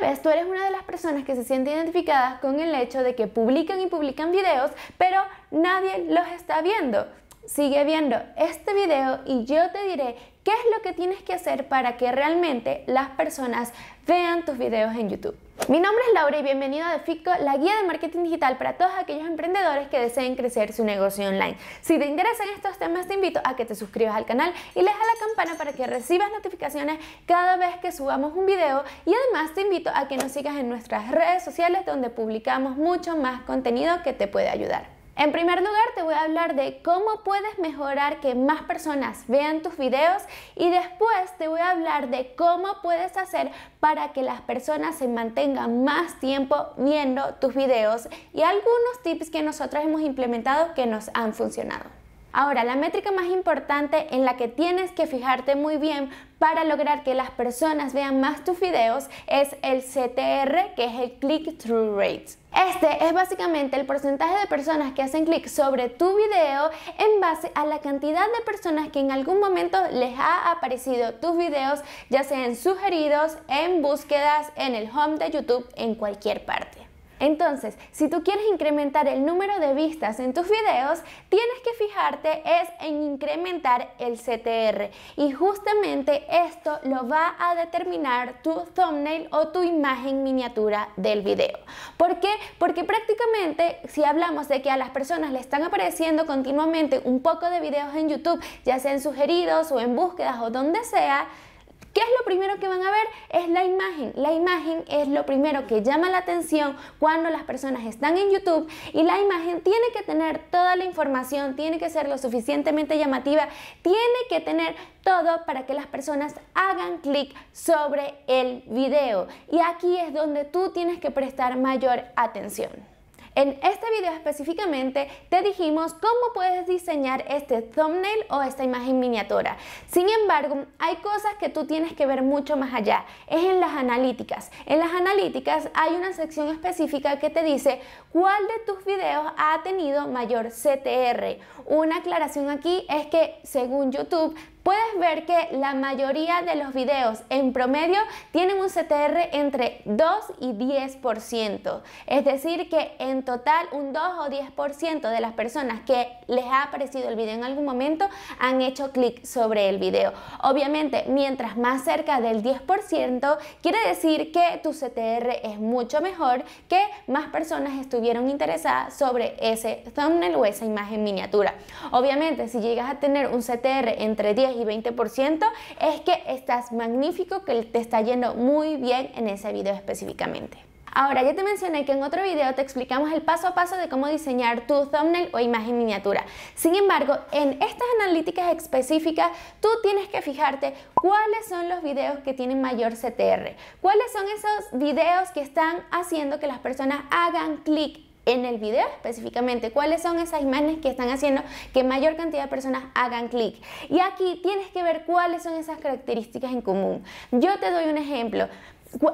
vez tú eres una de las personas que se siente identificadas con el hecho de que publican y publican videos, pero nadie los está viendo. Sigue viendo este video y yo te diré qué es lo que tienes que hacer para que realmente las personas vean tus videos en YouTube. Mi nombre es Laura y bienvenido a Defico, la guía de marketing digital para todos aquellos emprendedores que deseen crecer su negocio online. Si te interesan estos temas, te invito a que te suscribas al canal y le a la campana para que recibas notificaciones cada vez que subamos un video y además te invito a que nos sigas en nuestras redes sociales donde publicamos mucho más contenido que te puede ayudar. En primer lugar, te voy a hablar de cómo puedes mejorar que más personas vean tus videos y después te voy a hablar de cómo puedes hacer para que las personas se mantengan más tiempo viendo tus videos y algunos tips que nosotros hemos implementado que nos han funcionado. Ahora, la métrica más importante en la que tienes que fijarte muy bien para lograr que las personas vean más tus videos es el CTR, que es el click-through rate. Este es básicamente el porcentaje de personas que hacen clic sobre tu video en base a la cantidad de personas que en algún momento les ha aparecido tus videos, ya sean sugeridos, en búsquedas, en el home de YouTube, en cualquier parte. Entonces, si tú quieres incrementar el número de vistas en tus videos, tienes que fijarte es en incrementar el CTR. Y justamente esto lo va a determinar tu thumbnail o tu imagen miniatura del video. ¿Por qué? Porque prácticamente si hablamos de que a las personas le están apareciendo continuamente un poco de videos en YouTube, ya sean sugeridos o en búsquedas o donde sea, ¿Qué es lo primero que van a ver? Es la imagen. La imagen es lo primero que llama la atención cuando las personas están en YouTube y la imagen tiene que tener toda la información, tiene que ser lo suficientemente llamativa, tiene que tener todo para que las personas hagan clic sobre el video. Y aquí es donde tú tienes que prestar mayor atención. En este video específicamente te dijimos cómo puedes diseñar este thumbnail o esta imagen miniatura. Sin embargo, hay cosas que tú tienes que ver mucho más allá. Es en las analíticas. En las analíticas hay una sección específica que te dice cuál de tus videos ha tenido mayor CTR. Una aclaración aquí es que según YouTube puedes ver que la mayoría de los videos en promedio tienen un CTR entre 2 y 10%. Es decir, que en total un 2 o 10% de las personas que les ha aparecido el video en algún momento han hecho clic sobre el video. Obviamente, mientras más cerca del 10%, quiere decir que tu CTR es mucho mejor que más personas estuvieron interesadas sobre ese thumbnail o esa imagen miniatura. Obviamente, si llegas a tener un CTR entre 10 y 20%, es que estás magnífico, que te está yendo muy bien en ese video específicamente. Ahora, ya te mencioné que en otro video te explicamos el paso a paso de cómo diseñar tu thumbnail o imagen miniatura. Sin embargo, en estas analíticas específicas, tú tienes que fijarte cuáles son los videos que tienen mayor CTR, cuáles son esos videos que están haciendo que las personas hagan clic en el video específicamente, cuáles son esas imágenes que están haciendo que mayor cantidad de personas hagan clic. Y aquí tienes que ver cuáles son esas características en común. Yo te doy un ejemplo.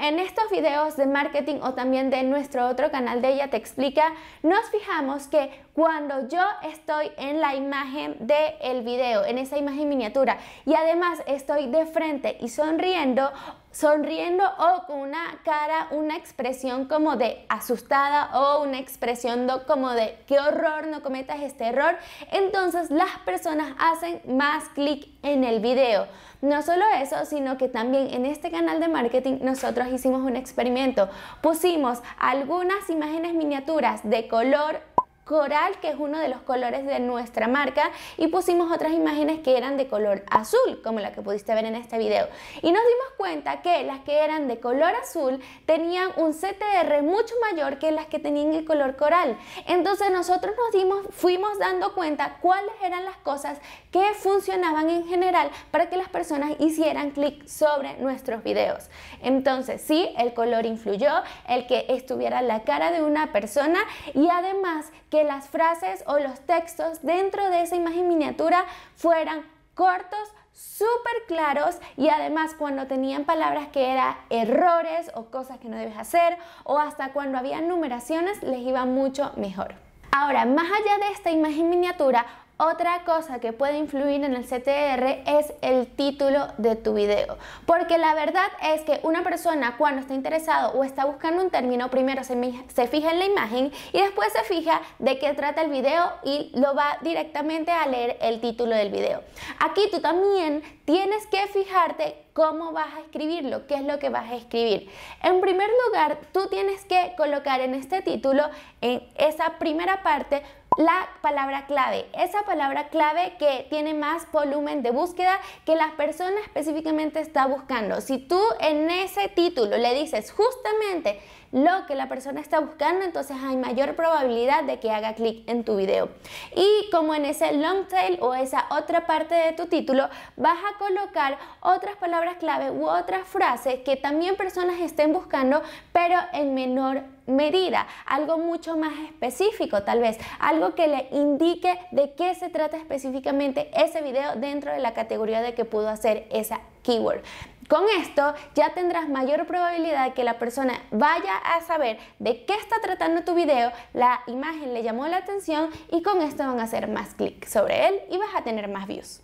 En estos videos de marketing o también de nuestro otro canal de ella te explica, nos fijamos que cuando yo estoy en la imagen del el video, en esa imagen miniatura, y además estoy de frente y sonriendo sonriendo o con una cara, una expresión como de asustada o una expresión como de qué horror, no cometas este error, entonces las personas hacen más clic en el video. No solo eso, sino que también en este canal de marketing nosotros hicimos un experimento. Pusimos algunas imágenes miniaturas de color coral, que es uno de los colores de nuestra marca, y pusimos otras imágenes que eran de color azul, como la que pudiste ver en este video. Y nos dimos cuenta que las que eran de color azul tenían un CTR mucho mayor que las que tenían el color coral. Entonces nosotros nos dimos, fuimos dando cuenta cuáles eran las cosas que funcionaban en general para que las personas hicieran clic sobre nuestros videos. Entonces sí, el color influyó, el que estuviera la cara de una persona y además que las frases o los textos dentro de esa imagen miniatura fueran cortos, súper claros y además cuando tenían palabras que eran errores o cosas que no debes hacer o hasta cuando había numeraciones les iba mucho mejor. Ahora, más allá de esta imagen miniatura, otra cosa que puede influir en el CTR es el título de tu video, porque la verdad es que una persona cuando está interesado o está buscando un término, primero se, se fija en la imagen y después se fija de qué trata el video y lo va directamente a leer el título del video. Aquí tú también tienes que fijarte cómo vas a escribirlo, qué es lo que vas a escribir. En primer lugar, tú tienes que colocar en este título, en esa primera parte, la palabra clave, esa palabra clave que tiene más volumen de búsqueda que la persona específicamente está buscando. Si tú en ese título le dices justamente lo que la persona está buscando, entonces hay mayor probabilidad de que haga clic en tu video. Y como en ese long tail o esa otra parte de tu título, vas a colocar otras palabras clave u otras frases que también personas estén buscando, pero en menor medida, algo mucho más específico tal vez, algo que le indique de qué se trata específicamente ese video dentro de la categoría de que pudo hacer esa keyword. Con esto ya tendrás mayor probabilidad que la persona vaya a saber de qué está tratando tu video, la imagen le llamó la atención y con esto van a hacer más clic sobre él y vas a tener más views.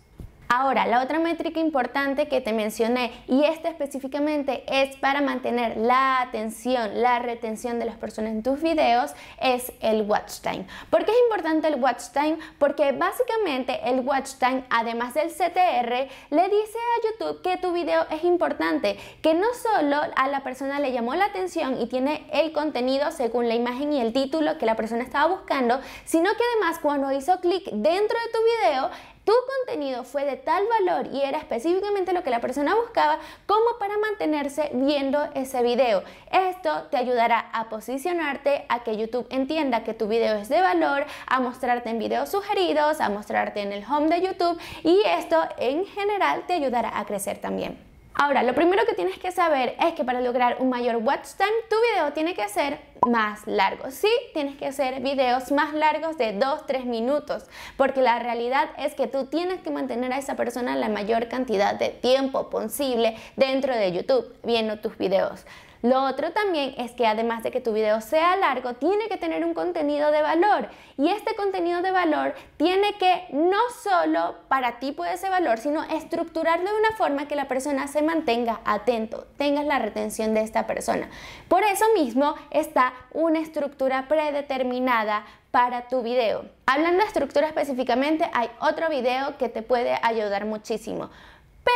Ahora, la otra métrica importante que te mencioné, y esta específicamente es para mantener la atención, la retención de las personas en tus videos, es el watch time. ¿Por qué es importante el watch time? Porque básicamente el watch time, además del CTR, le dice a YouTube que tu video es importante, que no solo a la persona le llamó la atención y tiene el contenido según la imagen y el título que la persona estaba buscando, sino que además cuando hizo clic dentro de tu video, tu contenido fue de tal valor y era específicamente lo que la persona buscaba como para mantenerse viendo ese video. Esto te ayudará a posicionarte, a que YouTube entienda que tu video es de valor, a mostrarte en videos sugeridos, a mostrarte en el home de YouTube y esto en general te ayudará a crecer también. Ahora, lo primero que tienes que saber es que para lograr un mayor watch time, tu video tiene que ser más largo. Sí, tienes que hacer videos más largos de 2-3 minutos, porque la realidad es que tú tienes que mantener a esa persona la mayor cantidad de tiempo posible dentro de YouTube viendo tus videos. Lo otro también es que además de que tu video sea largo, tiene que tener un contenido de valor. Y este contenido de valor tiene que no solo para ti puede ser valor, sino estructurarlo de una forma que la persona se mantenga atento, tengas la retención de esta persona. Por eso mismo está una estructura predeterminada para tu video. Hablando de estructura específicamente, hay otro video que te puede ayudar muchísimo.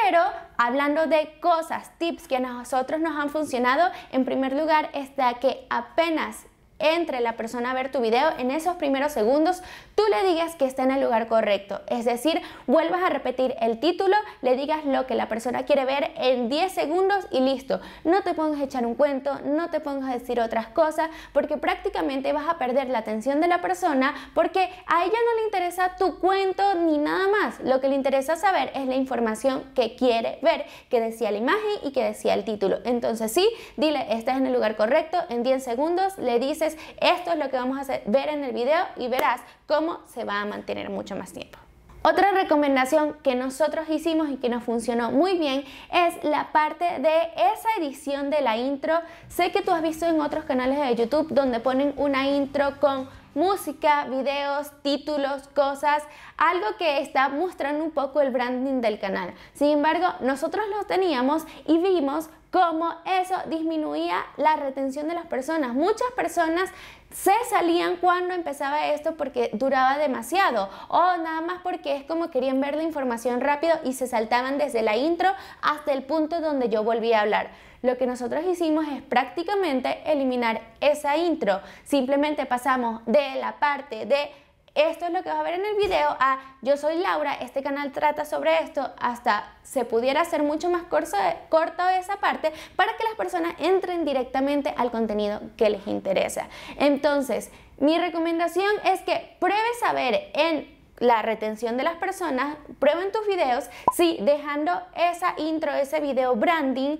Pero hablando de cosas, tips que a nosotros nos han funcionado, en primer lugar está que apenas entre la persona a ver tu video, en esos primeros segundos tú le digas que está en el lugar correcto. Es decir, vuelvas a repetir el título, le digas lo que la persona quiere ver en 10 segundos y listo. No te pongas a echar un cuento, no te pongas a decir otras cosas, porque prácticamente vas a perder la atención de la persona porque a ella no le interesa tu cuento ni nada más. Lo que le interesa saber es la información que quiere ver, que decía la imagen y que decía el título. Entonces sí, dile, estás en el lugar correcto, en 10 segundos le dices esto es lo que vamos a ver en el video y verás cómo se va a mantener mucho más tiempo. Otra recomendación que nosotros hicimos y que nos funcionó muy bien es la parte de esa edición de la intro. Sé que tú has visto en otros canales de YouTube donde ponen una intro con música, videos, títulos, cosas, algo que está mostrando un poco el branding del canal. Sin embargo, nosotros lo teníamos y vimos cómo eso disminuía la retención de las personas. Muchas personas se salían cuando empezaba esto porque duraba demasiado o nada más porque es como querían ver la información rápido y se saltaban desde la intro hasta el punto donde yo volví a hablar. Lo que nosotros hicimos es prácticamente eliminar esa intro. Simplemente pasamos de la parte de esto es lo que vas a ver en el video a Yo soy Laura, este canal trata sobre esto, hasta se pudiera hacer mucho más corto, esa parte para que las personas entren directamente al contenido que les interesa. Entonces, mi recomendación es que pruebes saber en la retención de las personas, prueben tus videos, si dejando esa intro, ese video branding,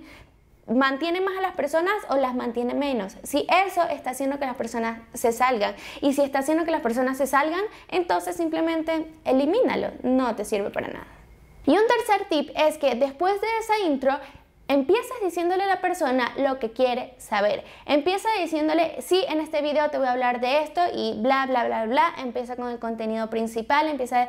mantiene más a las personas o las mantiene menos. Si eso está haciendo que las personas se salgan y si está haciendo que las personas se salgan, entonces simplemente elimínalo, no te sirve para nada. Y un tercer tip es que después de esa intro, Empiezas diciéndole a la persona lo que quiere saber. Empieza diciéndole, sí, en este video te voy a hablar de esto y bla, bla, bla, bla. Empieza con el contenido principal, empieza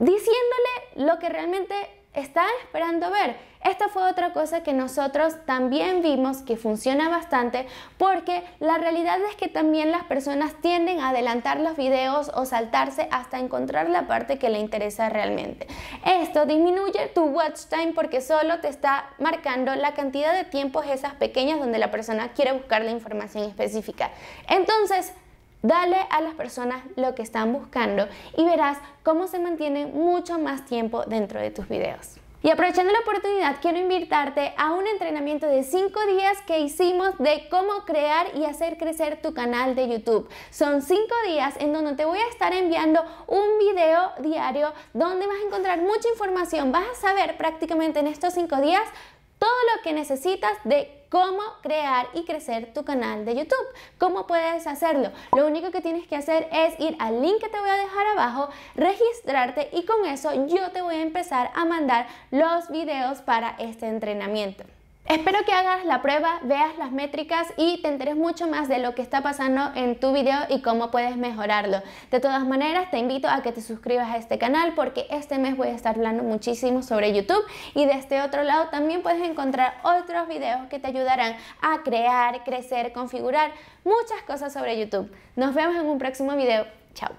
diciéndole lo que realmente está esperando ver. Esta fue otra cosa que nosotros también vimos que funciona bastante porque la realidad es que también las personas tienden a adelantar los videos o saltarse hasta encontrar la parte que le interesa realmente. Esto disminuye tu watch time porque solo te está marcando la cantidad de tiempos esas pequeñas donde la persona quiere buscar la información específica. Entonces, Dale a las personas lo que están buscando y verás cómo se mantienen mucho más tiempo dentro de tus videos. Y aprovechando la oportunidad, quiero invitarte a un entrenamiento de 5 días que hicimos de cómo crear y hacer crecer tu canal de YouTube. Son 5 días en donde te voy a estar enviando un video diario donde vas a encontrar mucha información. Vas a saber prácticamente en estos 5 días todo lo que necesitas de cómo crear y crecer tu canal de YouTube. ¿Cómo puedes hacerlo? Lo único que tienes que hacer es ir al link que te voy a dejar abajo, registrarte y con eso yo te voy a empezar a mandar los videos para este entrenamiento. Espero que hagas la prueba, veas las métricas y te enteres mucho más de lo que está pasando en tu video y cómo puedes mejorarlo. De todas maneras, te invito a que te suscribas a este canal porque este mes voy a estar hablando muchísimo sobre YouTube y de este otro lado también puedes encontrar otros videos que te ayudarán a crear, crecer, configurar muchas cosas sobre YouTube. Nos vemos en un próximo video. Chao.